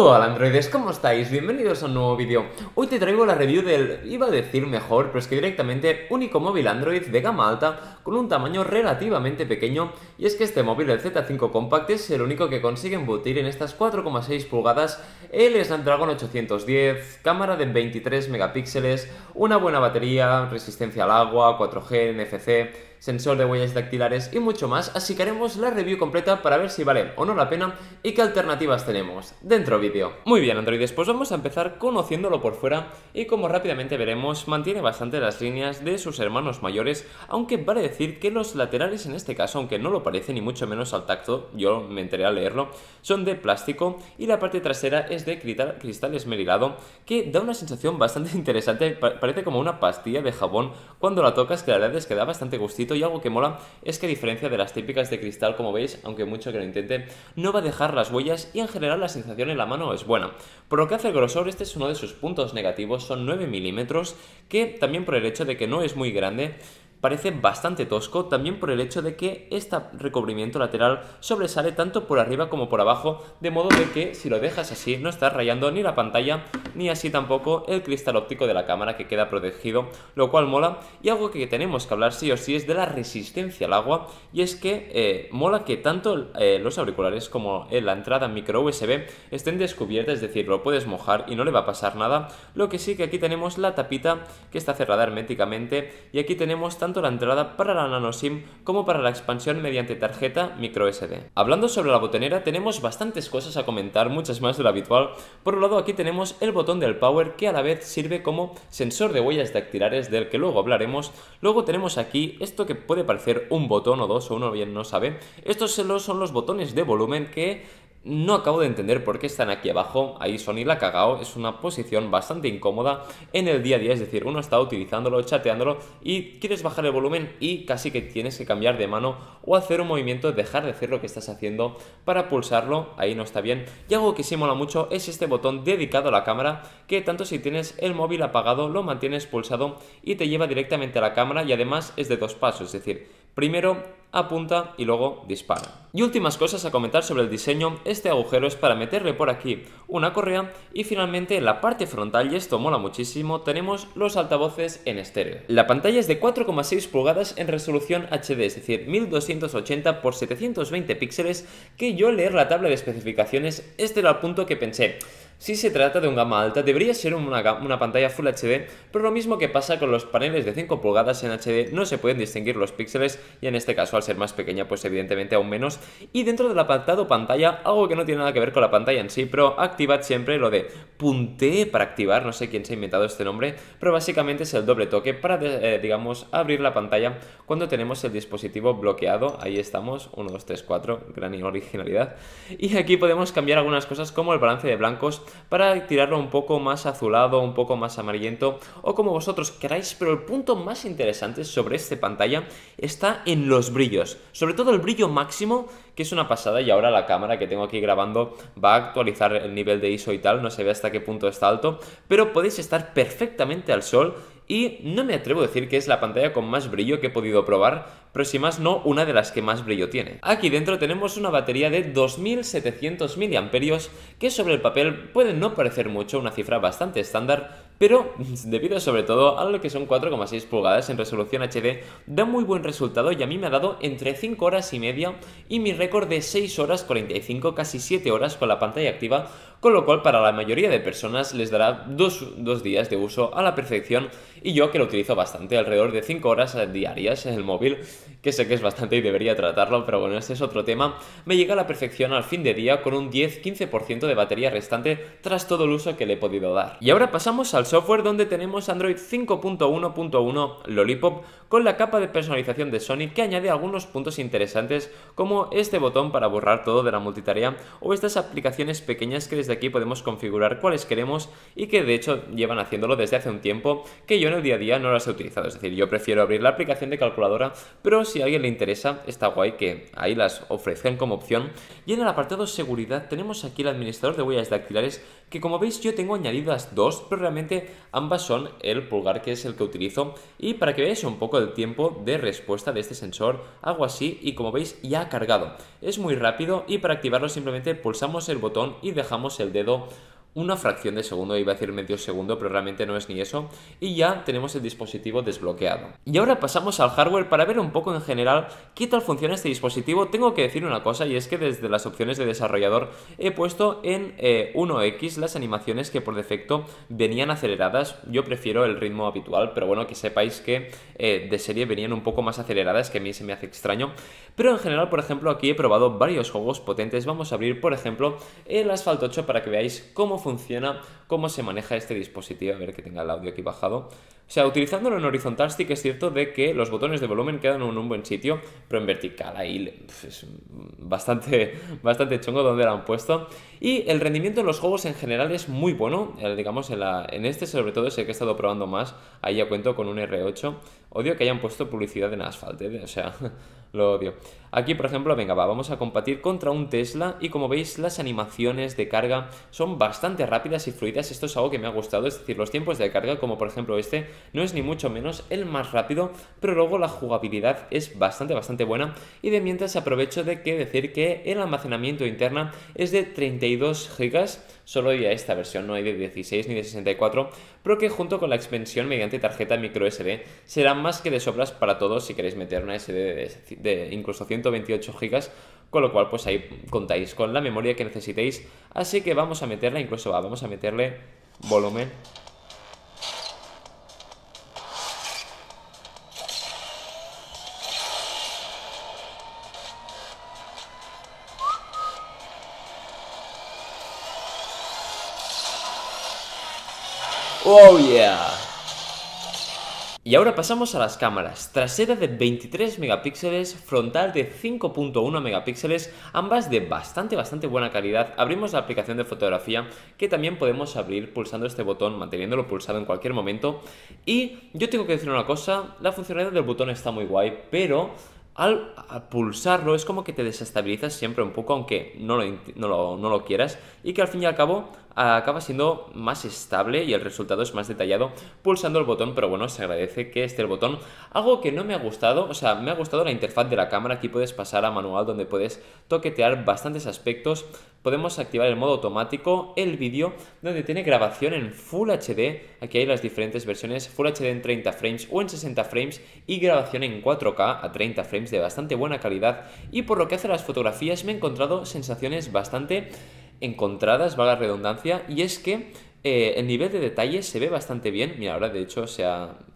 Hola androides, ¿cómo estáis? Bienvenidos a un nuevo vídeo. Hoy te traigo la review del, iba a decir mejor, pero es que directamente único móvil Android de gama alta con un tamaño relativamente pequeño y es que este móvil, el Z5 Compact, es el único que consigue embutir en estas 4,6 pulgadas el Snapdragon 810, cámara de 23 megapíxeles, una buena batería, resistencia al agua, 4G, NFC sensor de huellas dactilares y mucho más, así que haremos la review completa para ver si vale o no la pena y qué alternativas tenemos dentro vídeo. Muy bien Androides, pues vamos a empezar conociéndolo por fuera y como rápidamente veremos mantiene bastante las líneas de sus hermanos mayores, aunque vale decir que los laterales en este caso, aunque no lo parece ni mucho menos al tacto, yo me enteré al leerlo, son de plástico y la parte trasera es de cristal, cristal esmerilado que da una sensación bastante interesante, parece como una pastilla de jabón cuando la tocas que la verdad es que da bastante gustito y algo que mola es que a diferencia de las típicas de cristal como veis, aunque mucho que lo intente, no va a dejar las huellas y en general la sensación en la mano es buena. Por lo que hace el grosor, este es uno de sus puntos negativos, son 9 milímetros, que también por el hecho de que no es muy grande, parece bastante tosco, también por el hecho de que este recubrimiento lateral sobresale tanto por arriba como por abajo, de modo de que si lo dejas así no estás rayando ni la pantalla ni así tampoco el cristal óptico de la cámara que queda protegido, lo cual mola. Y algo que tenemos que hablar sí o sí es de la resistencia al agua, y es que eh, mola que tanto eh, los auriculares como la entrada micro USB estén descubiertas, es decir, lo puedes mojar y no le va a pasar nada. Lo que sí que aquí tenemos la tapita que está cerrada herméticamente, y aquí tenemos también tanto la entrada para la nanoSIM como para la expansión mediante tarjeta microSD. Hablando sobre la botonera tenemos bastantes cosas a comentar, muchas más de lo habitual. Por un lado aquí tenemos el botón del power que a la vez sirve como sensor de huellas dactilares del que luego hablaremos. Luego tenemos aquí esto que puede parecer un botón o dos o uno bien no sabe. Estos son los botones de volumen que no acabo de entender por qué están aquí abajo. Ahí Sony la ha Es una posición bastante incómoda en el día a día. Es decir, uno está utilizándolo, chateándolo y quieres bajar el volumen y casi que tienes que cambiar de mano o hacer un movimiento, dejar de hacer lo que estás haciendo para pulsarlo. Ahí no está bien. Y algo que sí mola mucho es este botón dedicado a la cámara que tanto si tienes el móvil apagado lo mantienes pulsado y te lleva directamente a la cámara y además es de dos pasos. Es decir, Primero, apunta y luego dispara. Y últimas cosas a comentar sobre el diseño, este agujero es para meterle por aquí una correa y finalmente en la parte frontal, y esto mola muchísimo, tenemos los altavoces en estéreo. La pantalla es de 4,6 pulgadas en resolución HD, es decir, 1280 x 720 píxeles, que yo leer la tabla de especificaciones, este era el punto que pensé, si se trata de un gama alta, debería ser una, una, pantalla Full HD, pero lo mismo que pasa con los paneles de 5 pulgadas en HD, no se pueden distinguir los píxeles y en este caso al ser más pequeña pues evidentemente aún menos. Y dentro del apartado pantalla, algo que no tiene nada que ver con la pantalla en sí, pero activad siempre lo de punte para activar, no sé quién se ha inventado este nombre, pero básicamente es el doble toque para, eh, digamos, abrir la pantalla cuando tenemos el dispositivo bloqueado. Ahí estamos, 1, 2, 3, 4, gran originalidad. Y aquí podemos cambiar algunas cosas como el balance de blancos para tirarlo un poco más azulado, un poco más amarillento o como vosotros queráis, pero el punto más interesante sobre esta pantalla está en los brillos, sobre todo el brillo máximo que es una pasada y ahora la cámara que tengo aquí grabando va a actualizar el nivel de ISO y tal, no se ve hasta qué punto está alto, pero podéis estar perfectamente al sol y no me atrevo a decir que es la pantalla con más brillo que he podido probar, pero si más no, una de las que más brillo tiene. Aquí dentro tenemos una batería de 2700 mAh que sobre el papel puede no parecer mucho, una cifra bastante estándar, pero debido sobre todo a lo que son 4,6 pulgadas en resolución HD, da muy buen resultado y a mí me ha dado entre 5 horas y media y mi récord de 6 horas 45, casi 7 horas con la pantalla activa, con lo cual para la mayoría de personas les dará 2, días de uso a la perfección y yo que lo utilizo bastante, alrededor de 5 horas diarias en el móvil, que sé que es bastante y debería tratarlo, pero bueno, este es otro tema, me llega a la perfección al fin de día con un 10-15% de batería restante tras todo el uso que le he podido dar. Y ahora pasamos al software donde tenemos Android 5.1.1 Lollipop con la capa de personalización de Sony que añade algunos puntos interesantes como este botón para borrar todo de la multitarea o estas aplicaciones pequeñas que desde aquí podemos configurar cuáles queremos y que de hecho llevan haciéndolo desde hace un tiempo que yo en el día a día no las he utilizado. Es decir, yo prefiero abrir la aplicación de calculadora, pero si a alguien le interesa, está guay que ahí las ofrezcan como opción. Y en el apartado seguridad tenemos aquí el administrador de huellas dactilares que como veis yo tengo añadidas dos, pero realmente ambas son el pulgar que es el que utilizo y para que veáis un poco el tiempo de respuesta de este sensor, hago así y como veis ya ha cargado. Es muy rápido y para activarlo simplemente pulsamos el botón y dejamos el dedo una fracción de segundo, iba a decir medio segundo, pero realmente no es ni eso. Y ya tenemos el dispositivo desbloqueado. Y ahora pasamos al hardware para ver un poco en general qué tal funciona este dispositivo. Tengo que decir una cosa y es que desde las opciones de desarrollador he puesto en 1X eh, las animaciones que por defecto venían aceleradas. Yo prefiero el ritmo habitual, pero bueno, que sepáis que eh, de serie venían un poco más aceleradas, que a mí se me hace extraño. Pero en general, por ejemplo, aquí he probado varios juegos potentes. Vamos a abrir, por ejemplo, el Asphalt 8 para que veáis cómo funciona, cómo se maneja este dispositivo. A ver que tenga el audio aquí bajado. O sea, utilizándolo en horizontal sí que es cierto de que los botones de volumen quedan en un buen sitio, pero en vertical ahí es bastante, bastante chongo donde lo han puesto. Y el rendimiento en los juegos en general es muy bueno, digamos en, este sobre todo es el que he estado probando más, ahí ya cuento con un R8. Odio que hayan puesto publicidad en asfalto, ¿eh? o sea, lo odio. Aquí, por ejemplo, venga, va, vamos a competir contra un Tesla y como veis las animaciones de carga son bastante rápidas y fluidas. Esto es algo que me ha gustado, es decir, los tiempos de carga, como por ejemplo este, no es ni mucho menos el más rápido, pero luego la jugabilidad es bastante, bastante buena. Y de mientras aprovecho de que decir que el almacenamiento interna es de 32 GB, solo ya esta versión, no hay de 16 ni de 64, pero que junto con la expansión mediante tarjeta micro SD será más que de sobras para todos si queréis meter una SD de, incluso 128 GB con lo cual pues ahí contáis con la memoria que necesitéis, así que vamos a meterla, incluso vamos a meterle volumen Oh yeah. Y ahora pasamos a las cámaras, trasera de 23 megapíxeles, frontal de 5.1 megapíxeles, ambas de bastante bastante buena calidad. Abrimos la aplicación de fotografía que también podemos abrir pulsando este botón, manteniéndolo pulsado en cualquier momento. Y yo tengo que decir una cosa, la funcionalidad del botón está muy guay, pero al, pulsarlo es como que te desestabilizas siempre un poco, aunque no, lo, no lo, quieras, y que al fin y al cabo acaba siendo más estable y el resultado es más detallado pulsando el botón, pero bueno, se agradece que esté el botón. Algo que no me ha gustado, o sea, me ha gustado la interfaz de la cámara, aquí puedes pasar a manual donde puedes toquetear bastantes aspectos, podemos activar el modo automático, el vídeo, donde tiene grabación en Full HD, aquí hay las diferentes versiones, Full HD en 30 frames o en 60 frames y grabación en 4K a 30 frames de bastante buena calidad y por lo que hace las fotografías me he encontrado sensaciones bastante encontradas, valga la redundancia, y es que eh, el nivel de detalle se ve bastante bien. Mira, ahora de hecho se,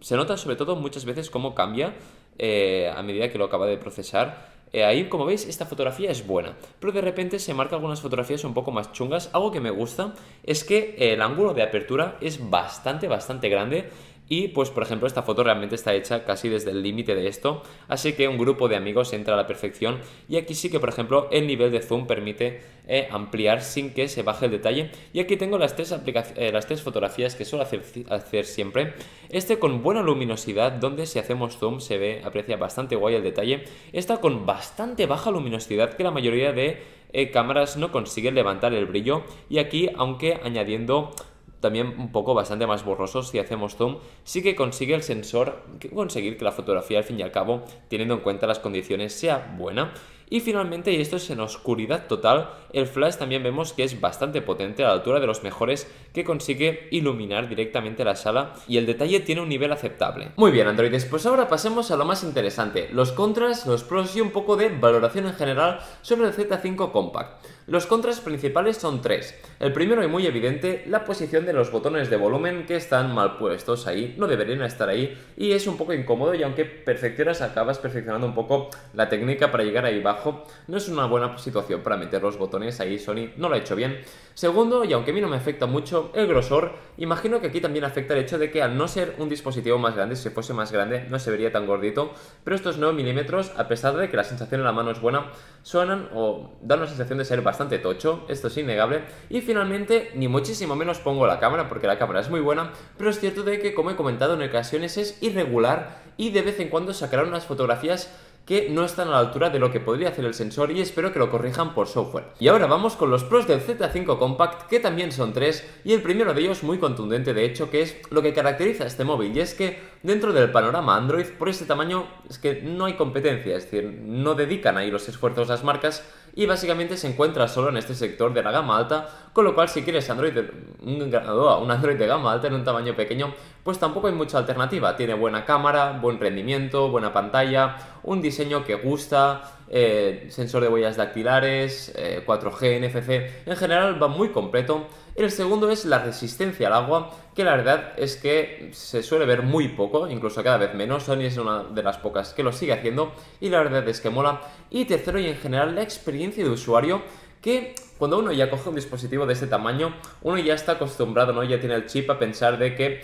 se nota sobre todo muchas veces cómo cambia eh, a medida que lo acaba de procesar eh, ahí, como veis, esta fotografía es buena, pero de repente se marca algunas fotografías un poco más chungas. Algo que me gusta es que el ángulo de apertura es bastante, bastante grande. Y pues por ejemplo esta foto realmente está hecha casi desde el límite de esto, así que un grupo de amigos entra a la perfección y aquí sí que por ejemplo el nivel de zoom permite eh, ampliar sin que se baje el detalle. Y aquí tengo las tres, eh, las tres fotografías que suelo hacer, siempre. Este con buena luminosidad, donde si hacemos zoom se ve, aprecia bastante guay el detalle. Esta con bastante baja luminosidad que la mayoría de eh, cámaras no consiguen levantar el brillo y aquí aunque añadiendo también un poco bastante más borrosos si hacemos zoom, sí que consigue el sensor conseguir que la fotografía al fin y al cabo, teniendo en cuenta las condiciones, sea buena. Y finalmente, y esto es en oscuridad total, el flash también vemos que es bastante potente a la altura de los mejores que consigue iluminar directamente la sala y el detalle tiene un nivel aceptable. Muy bien androides, pues ahora pasemos a lo más interesante, los contras, los pros y un poco de valoración en general sobre el Z5 Compact. Los contras principales son tres. El primero y muy evidente, la posición de los botones de volumen que están mal puestos ahí, no deberían estar ahí y es un poco incómodo y aunque perfeccionas acabas perfeccionando un poco la técnica para llegar ahí bajo no es una buena situación para meter los botones ahí, Sony no lo ha hecho bien. Segundo, y aunque a mí no me afecta mucho, el grosor, imagino que aquí también afecta el hecho de que al no ser un dispositivo más grande, si fuese más grande no se vería tan gordito, pero estos 9 milímetros, a pesar de que la sensación en la mano es buena, suenan o dan la sensación de ser bastante tocho, esto es innegable, y finalmente ni muchísimo menos pongo la cámara, porque la cámara es muy buena, pero es cierto de que como he comentado en ocasiones es irregular y de vez en cuando sacará unas fotografías que no están a la altura de lo que podría hacer el sensor y espero que lo corrijan por software. Y ahora vamos con los pros del Z5 Compact, que también son tres, y el primero de ellos muy contundente de hecho, que es lo que caracteriza a este móvil, y es que dentro del panorama Android, por este tamaño, es que no hay competencia, es decir, no dedican ahí los esfuerzos las marcas y básicamente se encuentra solo en este sector de la gama alta, con lo cual si quieres Android de, un Android de gama alta en un tamaño pequeño, pues tampoco hay mucha alternativa. Tiene buena cámara, buen rendimiento, buena pantalla, un diseño que gusta, eh, sensor de huellas dactilares, 4G, eh, NFC, en general va muy completo. El segundo es la resistencia al agua, que la verdad es que se suele ver muy poco, incluso cada vez menos. Sony es una de las pocas que lo sigue haciendo y la verdad es que mola. Y tercero y en general la experiencia de usuario, que cuando uno ya coge un dispositivo de este tamaño, uno ya está acostumbrado, ¿no? Ya tiene el chip a pensar de que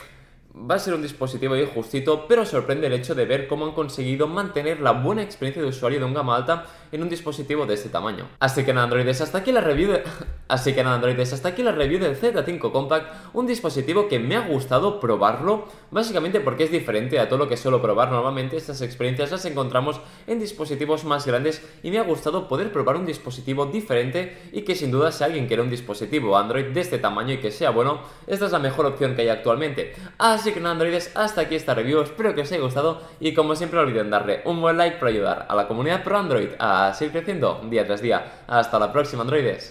Va a ser un dispositivo injustito, pero sorprende el hecho de ver cómo han conseguido mantener la buena experiencia de usuario de un gama alta en un dispositivo de este tamaño. Así que nada, androides, hasta aquí la review de... Así que nada, androides, hasta aquí la review del Z5 Compact, un dispositivo que me ha gustado probarlo, básicamente porque es diferente a todo lo que suelo probar normalmente, estas experiencias las encontramos en dispositivos más grandes y me ha gustado poder probar un dispositivo diferente y que sin duda si alguien quiere un dispositivo Android de este tamaño y que sea bueno, esta es la mejor opción que hay actualmente. Así que nada androides, hasta aquí esta review, espero que os haya gustado y como siempre no olviden darle un buen like para ayudar a la comunidad pro Android a seguir creciendo día tras día. Hasta la próxima androides.